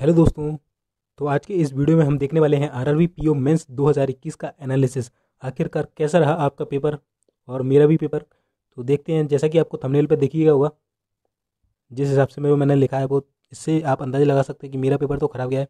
hello दोस्तों तो आज के इस वीडियो में हम देखने वाले हैं R R V P O mains दो हज़ार इक्कीस का एनालिसिस आखिरकार कैसा रहा आपका पेपर और मेरा भी पेपर तो देखते हैं जैसा कि आपको थंबनेल पर देखिएगा होगा जिस हिसाब से मेरे मैंने लिखा है वो इससे आप अंदाज़ा लगा सकते हैं कि मेरा पेपर तो ख़राब गया है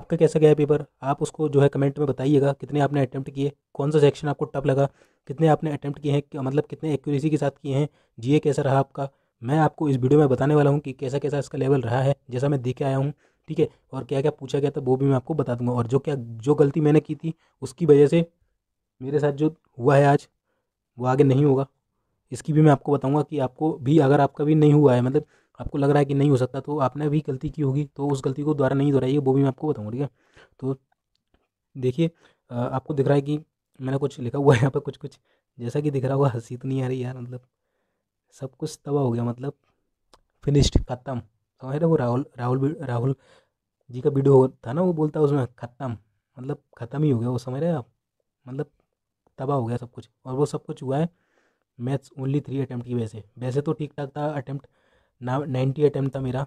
आपका कैसा गया है पेपर आप उसको जो है कमेंट में बताइएगा कितने आपने अटैम्प्ट किए कौन सा सेक्शन आपको टफ लगा कितने आपने अटैम्प्ट किए हैं मतलब कितने एक्यूरेसी के साथ किए हैं जीए कैसा रहा आपका मैं आपको इस वीडियो में बताने वाला हूँ कि कैसा कैसा इसका लेवल रहा है जैसा मैं देख के आया हूँ ठीक है और क्या क्या पूछा गया था वो भी मैं आपको बता दूंगा और जो क्या जो गलती मैंने की थी उसकी वजह से मेरे साथ जो हुआ है आज वो आगे नहीं होगा इसकी भी मैं आपको बताऊंगा कि आपको भी अगर आपका भी नहीं हुआ है मतलब आपको लग रहा है कि नहीं हो सकता तो आपने भी गलती की होगी तो उस गलती को दोबारा नहीं दोहराइए वो भी मैं आपको बताऊँगा ठीक है तो देखिए आपको दिख रहा है कि मैंने कुछ लिखा हुआ है यहाँ पर कुछ कुछ जैसा कि दिख रहा हुआ हंसी तो नहीं आ रही यार मतलब सब कुछ तबाह हो गया मतलब फिनिश्ड ख़त्म समझ रहे वो राहुल राहुल राहुल जी का वीडियो था ना वो बोलता है उसमें ख़त्म मतलब ख़त्म ही हो गया वो समझ रहे आप मतलब तबाह हो गया सब कुछ और वो सब कुछ हुआ है मैथ्स ओनली थ्री अटैम्प्ट की वजह से वैसे तो ठीक ठाक था अटैम्प्ट ना नाइन्टी अटैम्प्ट था मेरा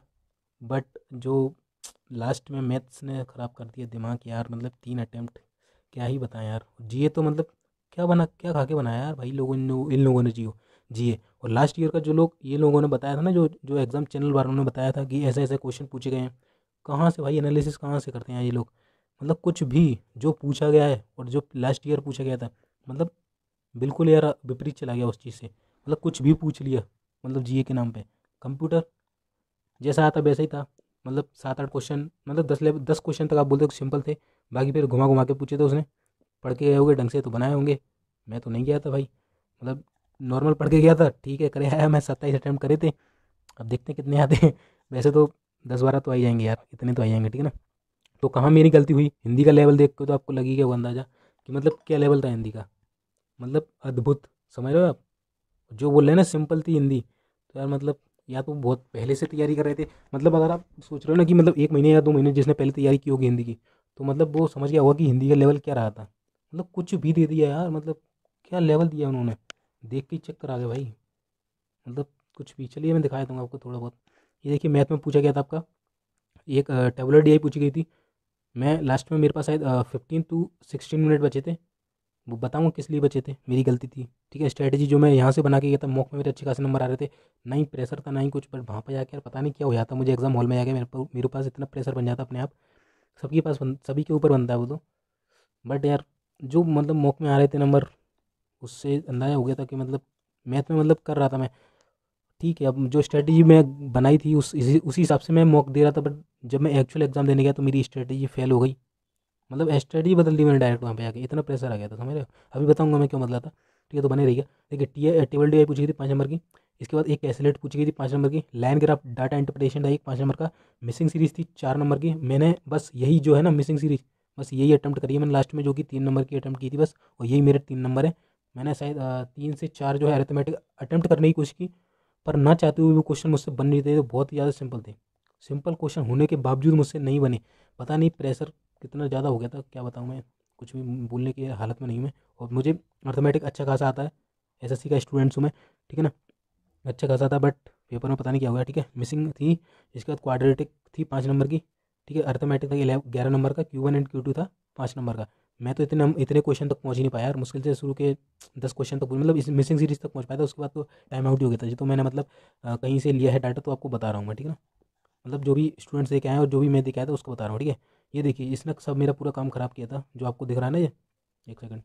बट जो लास्ट में मैथ्स ने ख़राब कर दिया दिमाग यार मतलब तीन अटैम्प्ट क्या ही बताएं यार जिए तो मतलब क्या बना क्या खा के बनाया यार भाई लोगों इन लोगों ने जियो जिए और लास्ट ईयर का जो लोग ये लोगों ने बताया था ना जो जो एग्ज़ाम चैनल वालों ने बताया था कि ऐसे ऐसे क्वेश्चन पूछे गए हैं कहाँ से भाई एनालिसिस कहाँ से करते हैं ये लोग मतलब कुछ भी जो पूछा गया है और जो लास्ट ईयर पूछा गया था मतलब बिल्कुल यार विपरीत चला गया उस चीज़ से मतलब कुछ भी पूछ लिया मतलब जीए के नाम पे कंप्यूटर जैसा आता वैसा ही था मतलब सात आठ क्वेश्चन मतलब दस लेवल दस क्वेश्चन तक आप बोलते हो सिंपल थे बाकी फिर घुमा घुमा के पूछे थे उसने पढ़ के गए होंगे ढंग से तो बनाए होंगे मैं तो नहीं गया था भाई मतलब नॉर्मल पढ़ के गया था ठीक है करे आया मैं सत्ताईस अटैम्प्ट करे थे अब देखते हैं कितने आते हैं वैसे तो दस बारह तो आई जाएंगे यार इतने तो आई जाएंगे ठीक है ना तो कहाँ मेरी गलती हुई हिंदी का लेवल देख के तो आपको लगेगा वो अंदाज़ा कि मतलब क्या लेवल था हिंदी का मतलब अद्भुत समझ रहे हो आप जो बोल रहे हैं ना सिंपल थी हिंदी तो यार मतलब या तो बहुत पहले से तैयारी कर रहे थे मतलब अगर आप सोच रहे हो ना कि मतलब एक महीने या दो महीने जिसने पहले तैयारी की होगी हिंदी की तो मतलब वो समझ गया होगा कि हिंदी का लेवल क्या रहा था मतलब कुछ भी दे दिया यार मतलब क्या लेवल दिया उन्होंने देख के चेक करा गए भाई मतलब कुछ भी चलिए मैं दिखा दूँगा आपको थोड़ा बहुत ये देखिए मैथ में पूछा गया था आपका एक टेबुलर डी पूछी गई थी मैं लास्ट में मेरे पास शायद फिफ्टीन टू सिक्सटीन मिनट बचे थे वो बताऊँगा किस लिए बचे थे मेरी गलती थी ठीक है स्ट्रैटेजी जो मैं यहाँ से बना के गया था मॉक में मेरे तो अच्छे खासे नंबर आ रहे थे ना ही प्रेशर था ना ही कुछ बट वहाँ पर जाकर पता नहीं क्या हो जाता मुझे एग्जाम हॉल में गया मेरे मेरे पास इतना प्रेशर बन जाता अपने आप सबके पास सभी के ऊपर बनता है वो तो बट यार जो मतलब मॉक में आ रहे थे नंबर उससे अंदाजा हो गया था कि मतलब मैथ में मतलब कर रहा था मैं ठीक है अब जो स्ट्रेटजी मैं बनाई थी उस उसी हिसाब से मैं मॉक दे रहा था बट जब मैं एक्चुअल एग्ज़ाम देने गया तो मेरी स्ट्रेटजी फेल हो गई मतलब स्ट्रेटजी बदल दी मैंने डायरेक्ट वहाँ पे आके इतना प्रेशर आ गया था समझ रहे अभी बताऊंगा मैं क्यों बदला था ठीक है तो बने गया देखिए टी टेबल डी आई पूछी थी पाँच नंबर की इसके बाद एक एसलेट पूछी गई थी पाँच नंबर की लाइन ग्राफ डाटा इंटरप्रिटेशन था एक पाँच नंबर का मिसिंग सीरीज थी चार नंबर की मैंने बस यही जो है ना मिसिंग सीरीज बस यही अटैम्प्ट करी है मैंने लास्ट में जो कि तीन नंबर की अटैम्प्ट की थी बस और यही मेरे तीन नंबर है मैंने शायद तीन से चार जो है अरेथमेटिक अटैम्प्ट करने की कोशिश की पर ना चाहते हुए वो क्वेश्चन मुझसे बन नहीं थे तो बहुत ही ज़्यादा सिंपल थे सिंपल क्वेश्चन होने के बावजूद मुझसे नहीं बने पता नहीं प्रेशर कितना ज़्यादा हो गया था क्या बताऊँ मैं कुछ भी बोलने की हालत में नहीं मैं और मुझे अर्थमेटिक अच्छा खासा आता है एस एस सी का स्टूडेंट्स हूँ मैं ठीक है ना अच्छा खासा था बट पेपर में पता नहीं क्या हुआ ठीक है मिसिंग थी इसके बाद क्वाड्रेटिक थी पाँच नंबर की ठीक है अर्थमेटिक था ग्यारह नंबर का Q one and Q two था पाँच नंबर का मैं तो इतने इतने क्वेश्चन तक पहुँच ही नहीं पाया और मुश्किल से शुरू के दस क्वेश्चन तक तो मतलब इस मिसिंग सीरीज तक पहुँच पाया था उसके बाद तो टाइम आउट ही हो गया था तो मैंने मतलब कहीं से लिया है डाटा तो आपको बता रहा हूँ मैं ठीक है ना मतलब जो भी स्टूडेंट्स देखे हैं और जो भी मैं दिखाया था उसको बता रहा हूँ ठीक है ये देखिए इसने सब मेरा पूरा काम ख़राब किया था जो आपको दिख रहा है ना ये एक सेकंड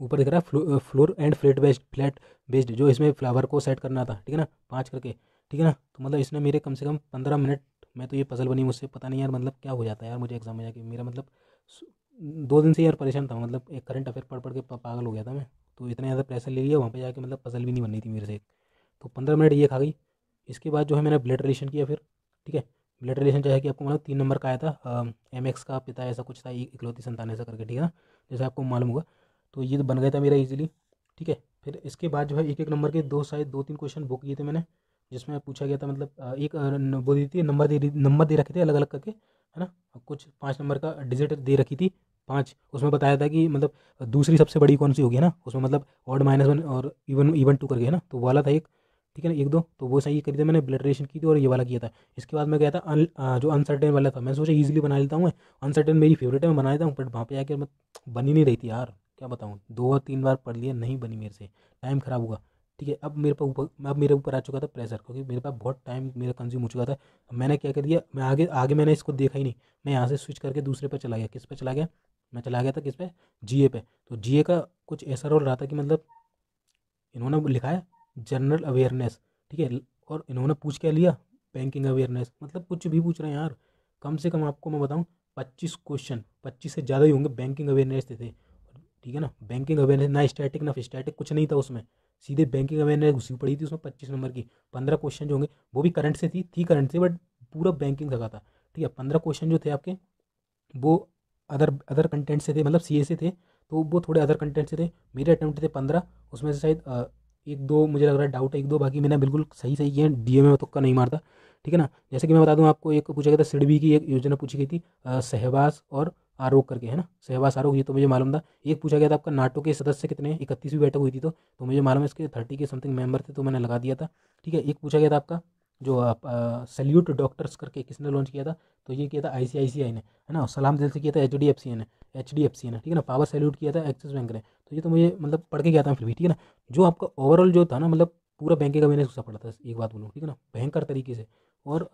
ऊपर दिख रहा है floor and flat based flat based जो इसमें फ्लावर को सेट करना था ठीक है ना पाँच करके ठीक है ना तो मतलब इसने मेरे कम से कम पंद्रह मिनट में तो ये पजल बनी मुझसे पता नहीं यार मतलब क्या हो जाता है यार मुझे एग्जाम में जाके मेरा मतलब दो दिन से यार परेशान था मतलब एक करंट अफेयर पढ़ पढ़ के पागल हो गया था मैं तो इतना ज़्यादा प्रेशर ले लिया वहाँ पे जाके मतलब फसल भी नहीं बन रही थी मेरे से तो पंद्रह मिनट ये खा गई इसके बाद जो है मैंने ब्लड रिलेशन किया फिर ठीक है ब्लड रिलेशन जो है कि आपको मतलब तीन नंबर का आया था एम एक्स का पिता ऐसा कुछ था इकलौती संतान ऐसा करके ठीक है ना जैसे आपको मालूम होगा तो ये तो बन गया था मेरा ईजिली ठीक है फिर इसके बाद जो है एक एक नंबर के दो शायद दो तीन क्वेश्चन बुक किए थे मैंने जिसमें पूछा गया था मतलब एक वो दी थी नंबर दे नंबर दे रखे थे अलग अलग करके है ना कुछ पाँच नंबर का डिजिट दे रखी थी पाँच उसमें बताया था कि मतलब दूसरी सबसे बड़ी कौन सी होगी है ना उसमें मतलब ऑड माइनस वन और इवन इवन टू करके है ना तो वाला था एक ठीक है ना एक दो तो वो सही करी थी मैंने ब्लडरेशन की थी और ये वाला किया था इसके बाद मैं गया था अन, आ, जो अनसर्टेन वाला था मैंने सोचा ईजिली बना लेता हूँ मैं अनसर्टेन मेरी फेवरेट है मैं बना लेता हूँ बट वहाँ पे जाकर मत बनी नहीं रही थी यार क्या बताऊँ दो और तीन बार पढ़ लिया नहीं बनी मेरे से टाइम ख़राब हुआ ठीक है अब मेरे पास ऊपर अब मेरे ऊपर आ चुका था प्रेशर क्योंकि मेरे पास बहुत टाइम मेरा कंज्यूम हो चुका था मैंने क्या कर दिया मैं आगे आगे मैंने इसको देखा ही नहीं मैं यहाँ से स्विच करके दूसरे पर चला गया किस पे चला गया मैं चला गया था किस पे जीए पे तो जीए का कुछ ऐसा रोल रहा था कि मतलब इन्होंने लिखा है जनरल अवेयरनेस ठीक है और इन्होंने पूछ क्या लिया बैंकिंग अवेयरनेस मतलब कुछ भी पूछ रहे हैं यार कम से कम आपको मैं बताऊँ पच्चीस क्वेश्चन पच्चीस से ज़्यादा ही होंगे बैंकिंग अवेयरनेस थे ठीक है ना बैंकिंग अवेयरनेस ना स्टैटिक ना स्टैटिक कुछ नहीं था उसमें सीधे बैंकिंग मैंने घुसी पड़ी थी उसमें पच्चीस नंबर की पंद्रह क्वेश्चन जो होंगे वो भी करंट से थी थी करंट से बट पूरा बैंकिंग लगा था ठीक है पंद्रह क्वेश्चन जो थे आपके वो अदर अदर कंटेंट से थे मतलब सी से थे तो वो थोड़े अदर कंटेंट से थे मेरे अटैम्प्ट थे पंद्रह उसमें से शायद एक दो मुझे लग रहा है डाउट है एक दो बाकी मैंने बिल्कुल सही सही किए डी में तो नहीं मारता ठीक है ना जैसे कि मैं बता दूं आपको एक पूछा गया था सिडबी की एक योजना पूछी गई थी सहवास और आरोग करके है ना सहवास आरोग ये तो मुझे मालूम था एक पूछा गया था आपका नाटो के सदस्य कितने इकतीसवीं बैठक हुई थी तो तो मुझे मालूम है इसके थर्टी के समथिंग मेंबर थे तो मैंने लगा दिया था ठीक है एक पूछा गया था आपका जो आप सल्यूट डॉक्टर्स करके किसने लॉन्च किया था तो ये किया था आईसीआईसीआई ने है ना सलाम दिल से किया था एच डी एफ सी ने एच डी एफ सी ने ठीक है ना पावर सैल्यूट किया था एक्सिस बैंक ने तो ये तो मुझे मतलब पढ़ के गया था फिर भी ठीक है ना जो आपका ओवरऑल जो था ना मतलब पूरा बैंक का मैंने सोचा पड़ा था एक बात बोलूँ ठीक है ना भयंकर तरीके से और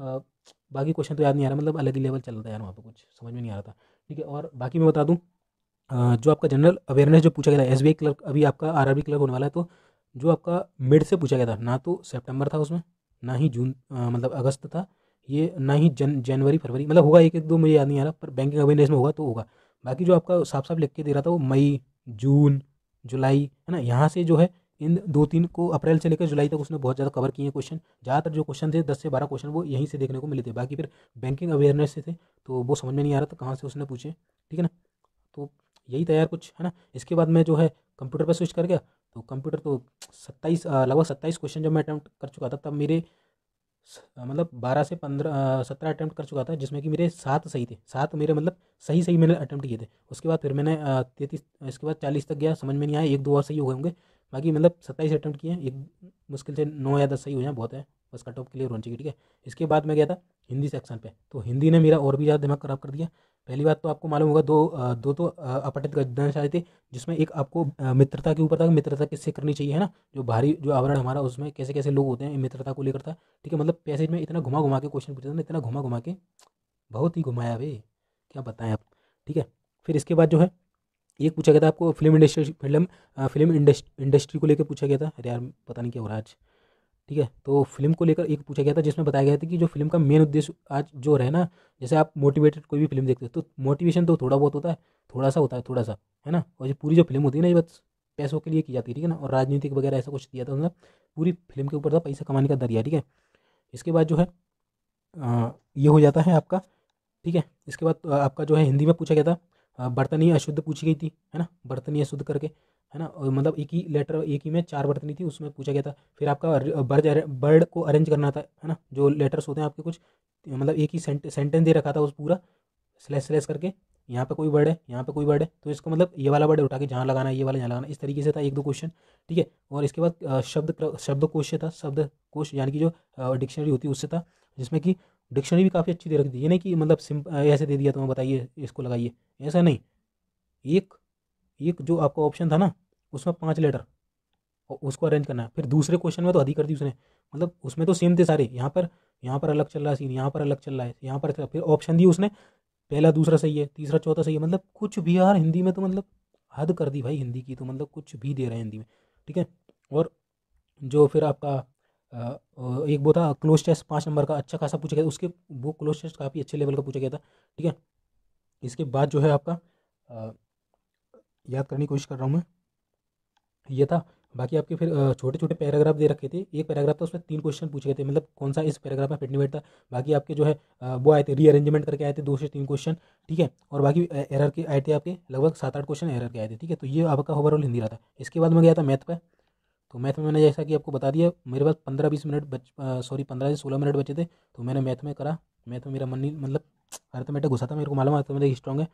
बाकी क्वेश्चन तो याद नहीं आ रहा मतलब अलग ही लेवल चल रहा है यार वहाँ पर कुछ समझ में नहीं आ रहा था ठीक है और बाकी मैं बता दूँ जो आपका जनरल अवेयरनेस जो पूछा गया था एस बी क्लर्क अभी आपका आर क्लर्क होने वाला है तो जो आपका मिड से पूछा गया था ना तो सेप्टेम्बर था उसमें ना ही जून मतलब अगस्त था ये ना ही जन जनवरी फरवरी मतलब होगा एक एक दो मुझे याद नहीं आ रहा पर बैंकिंग अवेयरनेस में होगा तो होगा बाकी जो आपका साफ साफ लिख के दे रहा था वो मई जून जुलाई है ना यहाँ से जो है इन दो तीन को अप्रैल से लेकर जुलाई तक उसने बहुत ज़्यादा कवर किए हैं क्वेश्चन ज़्यादातर जो क्वेश्चन थे दस से बारह क्वेश्चन वो यहीं से देखने को मिले थे बाकी फिर बैंकिंग अवेयरनेस से थे तो वो समझ में नहीं आ रहा था कहाँ से उसने पूछे ठीक है ना तो यही था यार कुछ है ना इसके बाद मैं जो है कंप्यूटर पर स्विच कर गया तो कंप्यूटर तो सत्ताईस लगभग सत्ताईस क्वेश्चन जब मैं अटैम्प्ट कर चुका था तब मेरे मतलब बारह से पंद्रह सत्रह अटैम्प्ट कर चुका था जिसमें कि मेरे सात सही थे सात मेरे मतलब सही सही मैंने अटैम्प्ट किए थे उसके बाद फिर मैंने तैतीस इसके बाद चालीस तक गया समझ में नहीं आया एक दो और सही हो गए होंगे बाकी मतलब सत्ताईस अटैम्प्ट किए एक मुश्किल से नौ या दस सही हो जाए बहुत है बस कट ऑफ क्लियर होनी चाहिए ठीक है इसके बाद मैं गया था हिंदी सेक्शन पे तो हिंदी ने मेरा और भी ज़्यादा दिमाग खराब कर दिया पहली बात तो आपको मालूम होगा दो दो तो अपटित गद्यांश आए थे जिसमें एक आपको मित्रता के ऊपर था मित्रता किससे करनी चाहिए है ना जो भारी जो आवरण हमारा उसमें कैसे कैसे लोग होते हैं मित्रता को लेकर था ठीक है मतलब पैसेज में इतना घुमा घुमा के क्वेश्चन पूछा था ना इतना घुमा घुमा के बहुत ही घुमाया भाई क्या बताएं आप ठीक है फिर इसके बाद जो है ये पूछा गया था आपको film industry film film industry को लेकर पूछा गया था अरे यार पता नहीं क्या हो रहा आज ठीक है तो फिल्म को लेकर एक पूछा गया था जिसमें बताया गया था कि जो फिल्म का मेन उद्देश्य आज जो रहे ना जैसे आप मोटिवेटेड कोई भी फिल्म देखते हो तो मोटिवेशन तो थोड़ा बहुत होता है थोड़ा सा होता है थोड़ा सा है ना और जो पूरी जो फिल्म होती है ना ये बस पैसों के लिए की जाती है ठीक है ना और राजनीतिक वगैरह ऐसा कुछ दिया था मतलब पूरी फिल्म के ऊपर था पैसा कमाने का दरिया ठीक है इसके बाद जो है ये हो जाता है आपका ठीक है इसके बाद आपका जो है हिंदी में पूछा गया था बर्तनी अशुद्ध पूछी गई थी है ना बर्तनी अशुद्ध करके है ना और मतलब एक ही लेटर एक ही में चार बर्तनी थी उसमें पूछा गया था फिर आपका बर्ड बर्ड को अरेंज करना था है ना जो लेटर्स होते हैं आपके कुछ मतलब एक ही सेंट, सेंटेंस दे रखा था उस पूरा स्लेस स्लेस करके यहाँ पे कोई वर्ड है यहाँ पे कोई वर्ड है तो इसको मतलब ये वाला वर्ड उठा के जहाँ लगाना है ये वाला यहाँ लगाना इस तरीके से था एक दो क्वेश्चन ठीक है और इसके बाद शब्द शब्द कोश था शब्द कोश यानी कि जो डिक्शनरी होती है उससे था जिसमें कि डिक्शनरी भी काफ़ी अच्छी दे रखी थी ये नहीं कि मतलब सिम ऐसे दे दिया तो मैं बताइए इसको लगाइए ऐसा नहीं एक एक जो आपका ऑप्शन था ना उसमें पाँच लेटर और उसको अरेंज करना है फिर दूसरे क्वेश्चन में तो अधिक कर दी उसने मतलब उसमें तो सेम थे सारे यहाँ पर यहाँ पर अलग चल रहा है सीन यहाँ पर अलग चल रहा है यहाँ पर फिर ऑप्शन दिए उसने पहला दूसरा सही है तीसरा चौथा सही है मतलब कुछ भी यार हिंदी में तो मतलब हद कर दी भाई हिंदी की तो मतलब कुछ भी दे रहे हैं हिंदी में ठीक है और जो फिर आपका एक वो था क्लोज टेस्ट पाँच नंबर का अच्छा खासा पूछा गया उसके वो क्लोज टेस्ट काफ़ी अच्छे लेवल का पूछा गया था ठीक है इसके बाद जो है आपका याद करने की कोशिश कर रहा हूँ मैं ये था बाकी आपके फिर छोटे छोटे पैराग्राफ दे रखे थे एक पैराग्राफ था उसमें तीन क्वेश्चन पूछे गए थे मतलब कौन सा इस पैराग्राफ में फिटनिवेट था बाकी आपके जो है वो आए थे रीअरेंजमेंट करके आए थे दो से तीन क्वेश्चन ठीक है और बाकी एरर के आए थे आपके लगभग सात आठ क्वेश्चन एरर के आए थे ठीक है तो ये आपका ओवरऑल हिंदी रहा था इसके बाद मैं गया था मैथ पर तो मैथ में मैंने जैसा कि आपको बता दिया मेरे पास पंद्रह बीस मिनट बच सॉरी पंद्रह से सोलह मिनट बचे थे तो मैंने मैथ में करा मैथ में मेरा मन नहीं मतलब अर्थमेटिक घुसा था मेरे को मालूम अर्थमेटिक स्ट्रॉन्ग है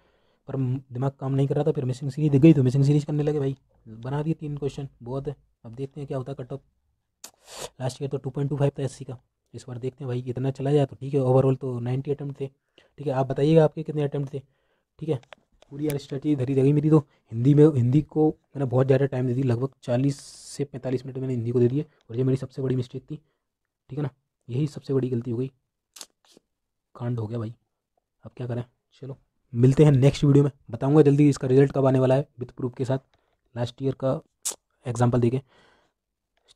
पर दिमाग काम नहीं कर रहा था फिर मिसिंग सीरीज दिख गई तो मिसिंग सीरीज करने लगे भाई बना दिए तीन क्वेश्चन बहुत है अब देखते हैं क्या होता कट ऑफ लास्ट ईयर तो टू पॉइंट टू फाइव था एस का इस बार देखते हैं भाई इतना चला जाए तो ठीक है ओवरऑल तो नाइन्टी अटैम्प्ट थे ठीक है आप बताइएगा आपके कितने अटैम्प्ट थे ठीक है पूरी यार स्ट्रेटी धरी रह मेरी तो हिंदी में हिंदी को मैंने बहुत ज़्यादा टाइम दे दी लगभग चालीस से पैंतालीस मिनट मैंने हिंदी को दे दिए और ये मेरी सबसे बड़ी मिस्टेक थी ठीक है ना यही सबसे बड़ी गलती हो गई कांड हो गया भाई अब क्या करें चलो मिलते हैं नेक्स्ट वीडियो में बताऊंगा जल्दी इसका रिजल्ट कब आने वाला है विथ प्रूफ के साथ लास्ट ईयर का एग्जाम्पल देखें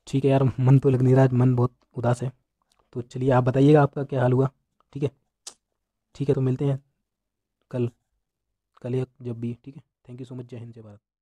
ठीक है यार मन तो लग नहीं रहा मन बहुत उदास है तो चलिए आप बताइएगा आपका क्या हाल हुआ ठीक है ठीक है तो मिलते हैं कल कल या जब भी ठीक है थैंक यू सो मच जय हिंद जय भारत